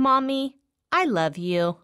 Mommy, I love you.